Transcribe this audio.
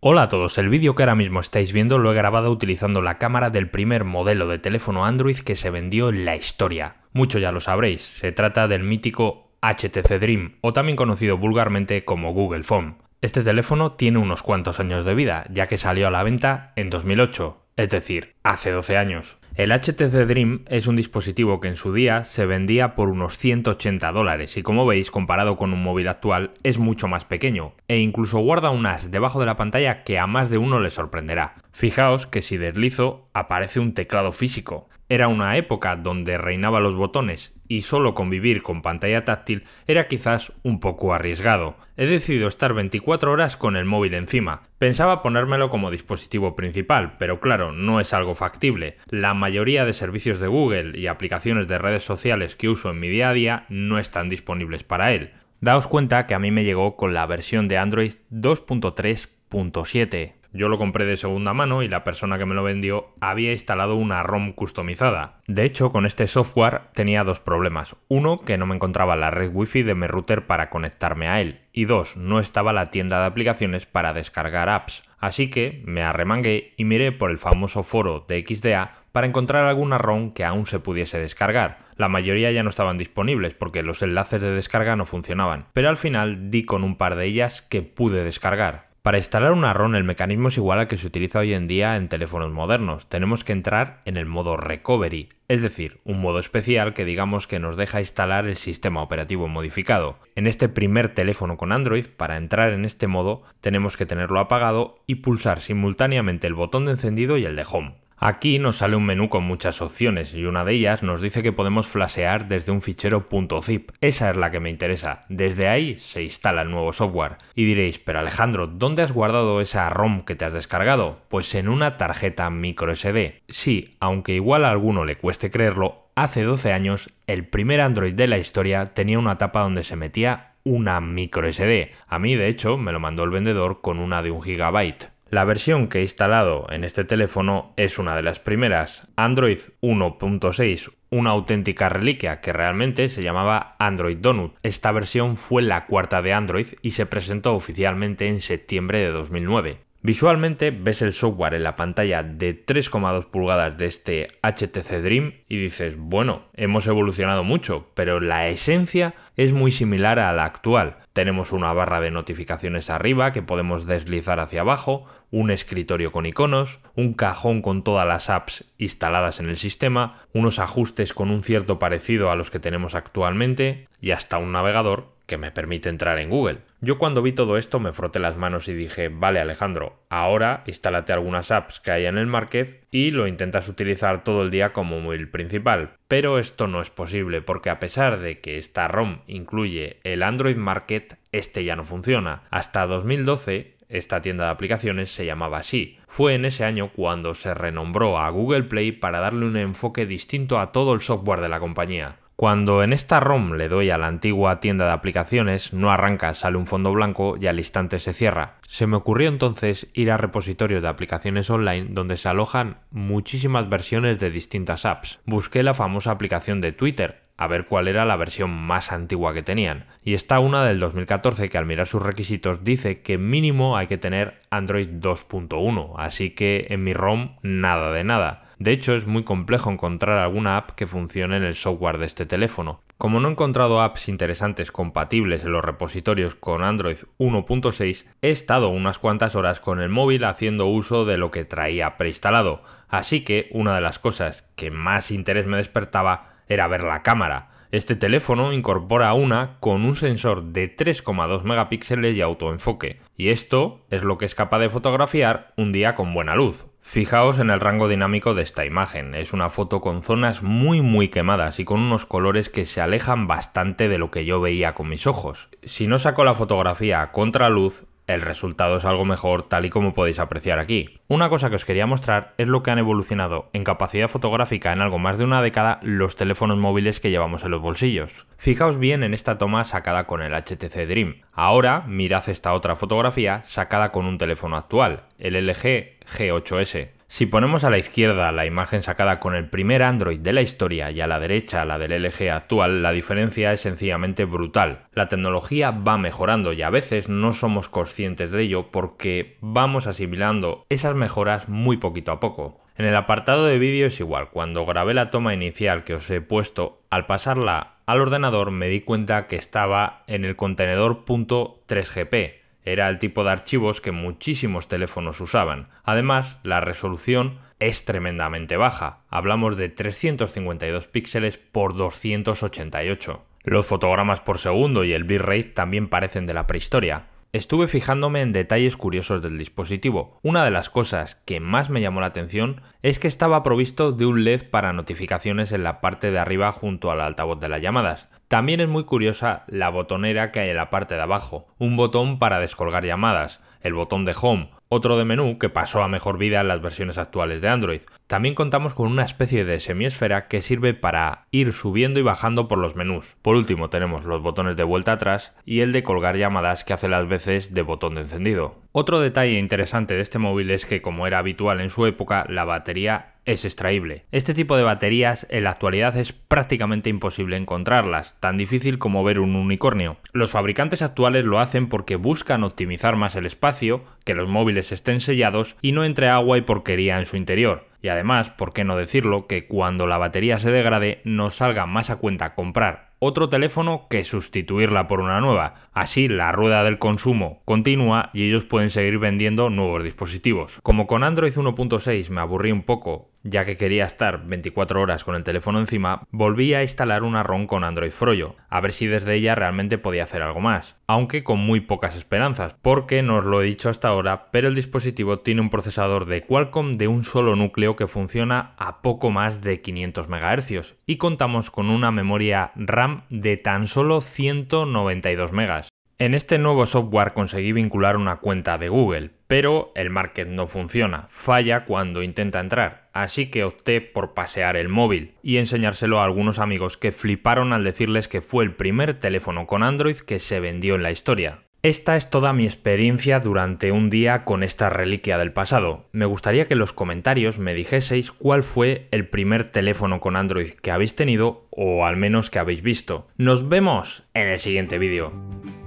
Hola a todos, el vídeo que ahora mismo estáis viendo lo he grabado utilizando la cámara del primer modelo de teléfono Android que se vendió en la historia. Mucho ya lo sabréis, se trata del mítico HTC Dream, o también conocido vulgarmente como Google Phone. Este teléfono tiene unos cuantos años de vida, ya que salió a la venta en 2008, es decir, hace 12 años. El HTC Dream es un dispositivo que en su día se vendía por unos 180 dólares y como veis comparado con un móvil actual es mucho más pequeño e incluso guarda un as debajo de la pantalla que a más de uno le sorprenderá. Fijaos que si deslizo aparece un teclado físico. Era una época donde reinaban los botones y solo convivir con pantalla táctil era quizás un poco arriesgado. He decidido estar 24 horas con el móvil encima. Pensaba ponérmelo como dispositivo principal, pero claro, no es algo factible. La mayoría de servicios de Google y aplicaciones de redes sociales que uso en mi día a día no están disponibles para él. Daos cuenta que a mí me llegó con la versión de Android 2.3.7. Yo lo compré de segunda mano y la persona que me lo vendió había instalado una ROM customizada. De hecho, con este software tenía dos problemas. Uno, que no me encontraba la red wifi de mi router para conectarme a él. Y dos, no estaba la tienda de aplicaciones para descargar apps. Así que me arremangué y miré por el famoso foro de XDA para encontrar alguna ROM que aún se pudiese descargar. La mayoría ya no estaban disponibles porque los enlaces de descarga no funcionaban, pero al final di con un par de ellas que pude descargar. Para instalar una ROM el mecanismo es igual al que se utiliza hoy en día en teléfonos modernos. Tenemos que entrar en el modo Recovery, es decir, un modo especial que digamos que nos deja instalar el sistema operativo modificado. En este primer teléfono con Android, para entrar en este modo, tenemos que tenerlo apagado y pulsar simultáneamente el botón de encendido y el de Home. Aquí nos sale un menú con muchas opciones y una de ellas nos dice que podemos flashear desde un fichero .zip. Esa es la que me interesa. Desde ahí se instala el nuevo software. Y diréis, pero Alejandro, ¿dónde has guardado esa ROM que te has descargado? Pues en una tarjeta microSD. Sí, aunque igual a alguno le cueste creerlo, hace 12 años el primer Android de la historia tenía una tapa donde se metía una microSD. A mí, de hecho, me lo mandó el vendedor con una de un gigabyte. La versión que he instalado en este teléfono es una de las primeras, Android 1.6, una auténtica reliquia que realmente se llamaba Android Donut. Esta versión fue la cuarta de Android y se presentó oficialmente en septiembre de 2009. Visualmente ves el software en la pantalla de 3,2 pulgadas de este HTC Dream y dices, bueno, hemos evolucionado mucho, pero la esencia es muy similar a la actual. Tenemos una barra de notificaciones arriba que podemos deslizar hacia abajo, un escritorio con iconos, un cajón con todas las apps instaladas en el sistema, unos ajustes con un cierto parecido a los que tenemos actualmente y hasta un navegador que me permite entrar en Google. Yo cuando vi todo esto me froté las manos y dije, vale Alejandro, ahora instálate algunas apps que hay en el market y lo intentas utilizar todo el día como móvil principal. Pero esto no es posible porque a pesar de que esta ROM incluye el Android Market, este ya no funciona. Hasta 2012 esta tienda de aplicaciones se llamaba así. Fue en ese año cuando se renombró a Google Play para darle un enfoque distinto a todo el software de la compañía. Cuando en esta ROM le doy a la antigua tienda de aplicaciones, no arranca, sale un fondo blanco y al instante se cierra. Se me ocurrió entonces ir a repositorios de aplicaciones online donde se alojan muchísimas versiones de distintas apps. Busqué la famosa aplicación de Twitter, a ver cuál era la versión más antigua que tenían. Y está una del 2014 que al mirar sus requisitos dice que mínimo hay que tener Android 2.1, así que en mi ROM nada de nada. De hecho, es muy complejo encontrar alguna app que funcione en el software de este teléfono. Como no he encontrado apps interesantes compatibles en los repositorios con Android 1.6, he estado unas cuantas horas con el móvil haciendo uso de lo que traía preinstalado, así que una de las cosas que más interés me despertaba era ver la cámara. Este teléfono incorpora una con un sensor de 3,2 megapíxeles y autoenfoque, y esto es lo que es capaz de fotografiar un día con buena luz, Fijaos en el rango dinámico de esta imagen, es una foto con zonas muy muy quemadas y con unos colores que se alejan bastante de lo que yo veía con mis ojos. Si no saco la fotografía a contraluz, el resultado es algo mejor tal y como podéis apreciar aquí. Una cosa que os quería mostrar es lo que han evolucionado en capacidad fotográfica en algo más de una década los teléfonos móviles que llevamos en los bolsillos. Fijaos bien en esta toma sacada con el HTC Dream. Ahora mirad esta otra fotografía sacada con un teléfono actual, el LG G8S. Si ponemos a la izquierda la imagen sacada con el primer Android de la historia y a la derecha la del LG actual, la diferencia es sencillamente brutal. La tecnología va mejorando y a veces no somos conscientes de ello porque vamos asimilando esas mejoras muy poquito a poco. En el apartado de vídeo es igual, cuando grabé la toma inicial que os he puesto, al pasarla al ordenador me di cuenta que estaba en el contenedor .3GP, era el tipo de archivos que muchísimos teléfonos usaban. Además, la resolución es tremendamente baja. Hablamos de 352 píxeles por 288. Los fotogramas por segundo y el bitrate también parecen de la prehistoria. Estuve fijándome en detalles curiosos del dispositivo. Una de las cosas que más me llamó la atención es que estaba provisto de un LED para notificaciones en la parte de arriba junto al altavoz de las llamadas. También es muy curiosa la botonera que hay en la parte de abajo, un botón para descolgar llamadas, el botón de home, otro de menú que pasó a mejor vida en las versiones actuales de Android. También contamos con una especie de semiesfera que sirve para ir subiendo y bajando por los menús. Por último tenemos los botones de vuelta atrás y el de colgar llamadas que hace las veces de botón de encendido. Otro detalle interesante de este móvil es que como era habitual en su época, la batería es extraíble. Este tipo de baterías en la actualidad es prácticamente imposible encontrarlas, tan difícil como ver un unicornio. Los fabricantes actuales lo hacen porque buscan optimizar más el espacio, que los móviles estén sellados y no entre agua y porquería en su interior. Y además, ¿por qué no decirlo? Que cuando la batería se degrade no salga más a cuenta comprar otro teléfono que sustituirla por una nueva. Así la rueda del consumo continúa y ellos pueden seguir vendiendo nuevos dispositivos. Como con Android 1.6 me aburrí un poco ya que quería estar 24 horas con el teléfono encima, volví a instalar una ROM con Android Froyo, a ver si desde ella realmente podía hacer algo más, aunque con muy pocas esperanzas, porque no os lo he dicho hasta ahora, pero el dispositivo tiene un procesador de Qualcomm de un solo núcleo que funciona a poco más de 500 MHz y contamos con una memoria RAM de tan solo 192 MB, en este nuevo software conseguí vincular una cuenta de Google, pero el Market no funciona, falla cuando intenta entrar, así que opté por pasear el móvil y enseñárselo a algunos amigos que fliparon al decirles que fue el primer teléfono con Android que se vendió en la historia. Esta es toda mi experiencia durante un día con esta reliquia del pasado. Me gustaría que en los comentarios me dijeseis cuál fue el primer teléfono con Android que habéis tenido o al menos que habéis visto. Nos vemos en el siguiente vídeo.